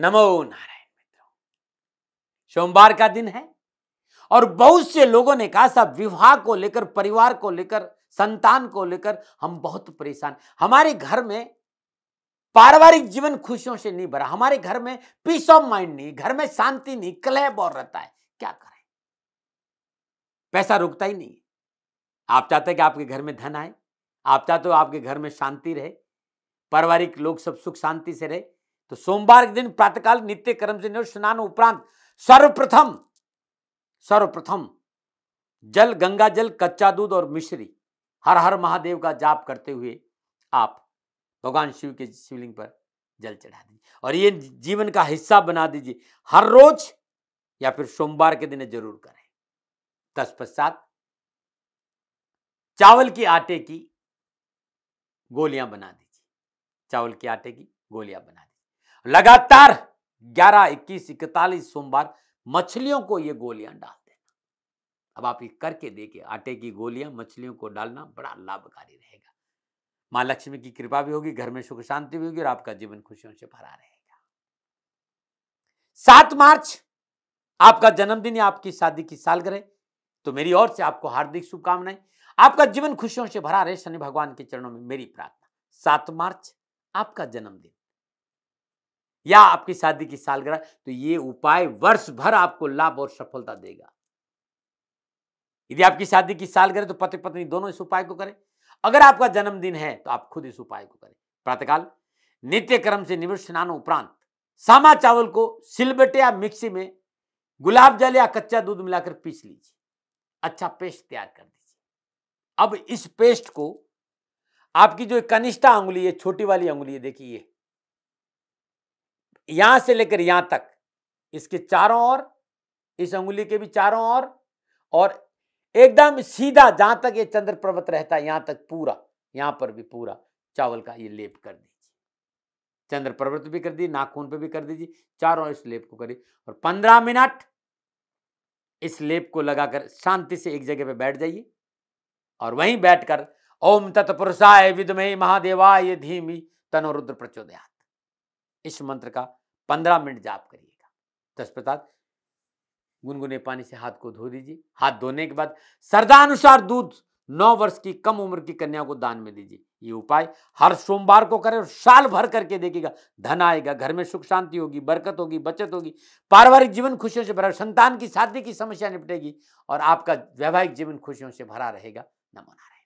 नमो नारायण मित्रों सोमवार का दिन है और बहुत से लोगों ने कहा सब विवाह को लेकर परिवार को लेकर संतान को लेकर हम बहुत परेशान हमारे घर में पारिवारिक जीवन खुशियों से नहीं भरा हमारे घर में पीस ऑफ माइंड नहीं घर में शांति नहीं कलह बोर रहता है क्या करें पैसा रुकता ही नहीं आप चाहते कि आपके घर में धन आए आप चाहते हो आपके घर में शांति रहे पारिवारिक लोग सब सुख शांति से रहे तो सोमवार के दिन प्रातःकाल नित्य कर्म से निवृत्त स्नान उपरांत सर्वप्रथम सर्वप्रथम जल गंगा जल कच्चा दूध और मिश्री हर हर महादेव का जाप करते हुए आप भगवान शिव के शिवलिंग पर जल चढ़ा दीजिए और ये जीवन का हिस्सा बना दीजिए हर रोज या फिर सोमवार के दिन जरूर करें तत्पश्चात चावल के आटे की गोलियां बना दीजिए चावल के आटे की गोलियां बना दीजिए लगातार 11, 21, इकतालीस सोमवार मछलियों को ये गोलियां डाल देना अब आप ये करके देखिए आटे की गोलियां मछलियों को डालना बड़ा लाभकारी रहेगा माँ लक्ष्मी की कृपा भी होगी घर में सुख शांति भी होगी और आपका जीवन खुशियों से भरा रहेगा सात मार्च आपका जन्मदिन या आपकी शादी की सालगिरह तो मेरी ओर से आपको हार्दिक शुभकामनाएं आपका जीवन खुशियों से भरा रहे शनि भगवान के चरणों में मेरी प्रार्थना सात मार्च आपका जन्मदिन या आपकी शादी की सालगिरह तो ये उपाय वर्ष भर आपको लाभ और सफलता देगा यदि आपकी शादी की सालगिरह तो पति पत्नी दोनों इस उपाय को करें अगर आपका जन्मदिन है तो आप खुद इस उपाय को करें प्रातःकाल नित्य क्रम से निवृत्त स्नान उपरांत सामा चावल को सिलबटे या मिक्सी में गुलाब जल या कच्चा दूध मिलाकर पीस लीजिए अच्छा पेस्ट तैयार कर दीजिए अब इस पेस्ट को आपकी जो कनिष्ठा अंगुली है छोटी वाली अंगुली है देखिए यहां से लेकर यहां तक इसके चारों ओर इस अंगुली के भी चारों ओर और, और एकदम सीधा जहां तक ये चंद्र पर्वत रहता है यहां तक पूरा यहां पर भी पूरा चावल का ये लेप कर दीजिए चंद्र पर्वत भी कर दीजिए नाखून पे भी कर दीजिए चारों इस लेप को करिए और पंद्रह मिनट इस लेप को लगाकर शांति से एक जगह पे बैठ जाइए और वहीं बैठकर ओम तत्पुरुषाय विदमे महादेवाय धीमी तनोरुद्र प्रचोदयात इस मंत्र का पंद्रह मिनट जाप करिएगा तत्पश्चात गुनगुने पानी से हाथ को धो दीजिए हाथ धोने के बाद श्रद्धानुसार दूध नौ वर्ष की कम उम्र की कन्या को दान में दीजिए ये उपाय हर सोमवार को करें और साल भर करके देखिएगा धन आएगा घर में सुख शांति होगी बरकत होगी बचत होगी पारिवारिक जीवन खुशियों से भरा संतान की शादी की समस्या निपटेगी और आपका वैवाहिक जीवन खुशियों से भरा रहेगा नमो नारायण